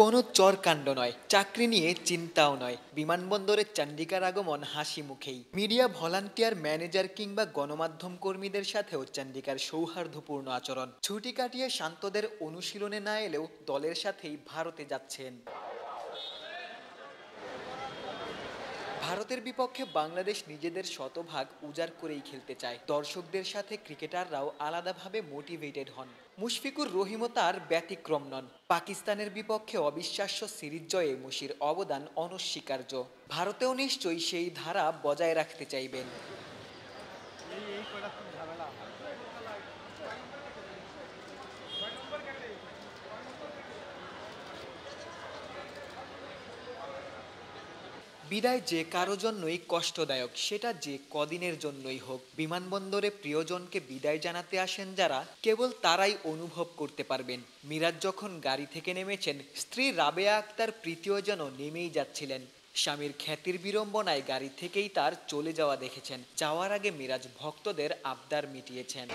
কোনো চরকাণ্ড নয় চাকরি নিয়ে চিন্তাও নয় বিমানবন্দরের চান্ডিকার আগমন হাসি মুখেই মিডিয়া ভলান্টিয়ার ম্যানেজার কিংবা গণমাধ্যম কর্মীদের সাথেও চান্ডিকার সৌহার্দ্যপূর্ণ আচরণ ছুটি কাটিয়ে শান্তদের অনুশীলনে না এলেও দলের সাথেই ভারতে যাচ্ছেন ভারতের বিপক্ষে বাংলাদেশ নিজেদের শতভাগ উজাড় করেই খেলতে চায় দর্শকদের সাথে ক্রিকেটাররাও আলাদাভাবে মোটিভেটেড হন মুশফিকুর রহিম তার ব্যতিক্রম নন পাকিস্তানের বিপক্ষে অবিশ্বাস্য সিরিজ জয়ে মুশির অবদান অনস্বীকার্য ভারতেও নিশ্চয়ই সেই ধারা বজায় রাখতে চাইবেন বিদায় যে কারো জন্যই কষ্টদায়ক সেটা যে কদিনের জন্যই হোক বিমানবন্দরে প্রিয়জনকে বিদায় জানাতে আসেন যারা কেবল তারাই অনুভব করতে পারবেন মিরাজ যখন গাড়ি থেকে নেমেছেন স্ত্রী রাবেয়া আক্তার প্রীতিও যেন নেমেই যাচ্ছিলেন স্বামীর খ্যাতির বিড়ম্বনায় গাড়ি থেকেই তার চলে যাওয়া দেখেছেন যাওয়ার আগে মিরাজ ভক্তদের আবদার মিটিয়েছেন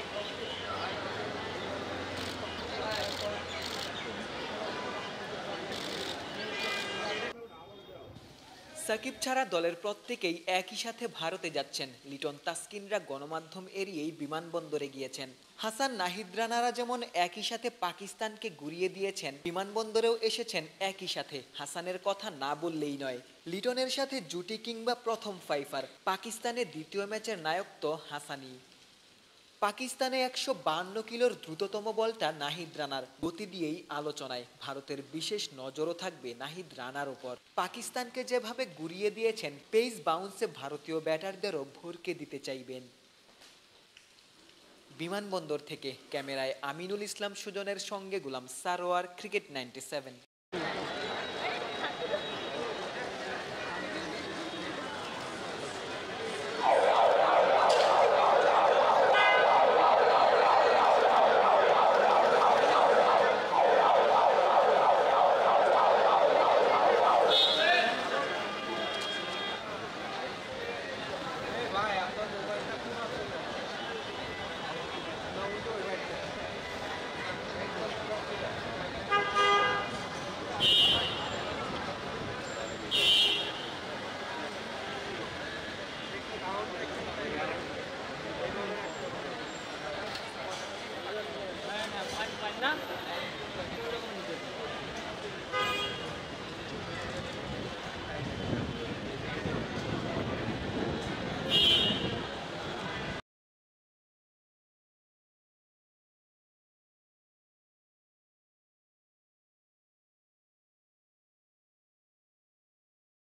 সাকিব ছাড়া দলের প্রত্যেকেই একই সাথে ভারতে যাচ্ছেন লিটন তাস্কিনরা গণমাধ্যম এড়িয়েই বিমানবন্দরে গিয়েছেন হাসান নাহিদ রানারা যেমন একই সাথে পাকিস্তানকে গুরিয়ে দিয়েছেন বিমানবন্দরেও এসেছেন একই সাথে হাসানের কথা না বললেই নয় লিটনের সাথে জুটি কিংবা প্রথম ফাইফার পাকিস্তানে দ্বিতীয় ম্যাচের নায়ক তো হাসানই পাকিস্তানে একশো বান্ন কিলোর দ্রুততম বলটা নাহিদ রানার গতি দিয়েই আলোচনায় ভারতের বিশেষ নজরও থাকবে নাহিদ রানার ওপর পাকিস্তানকে যেভাবে গুরিয়ে দিয়েছেন পেস বাউন্সে ভারতীয় ব্যাটারদেরও ভরকে দিতে চাইবেন বিমানবন্দর থেকে ক্যামেরায় আমিনুল ইসলাম সুজনের সঙ্গে গুলাম সারোয়ার ক্রিকেট নাইনটি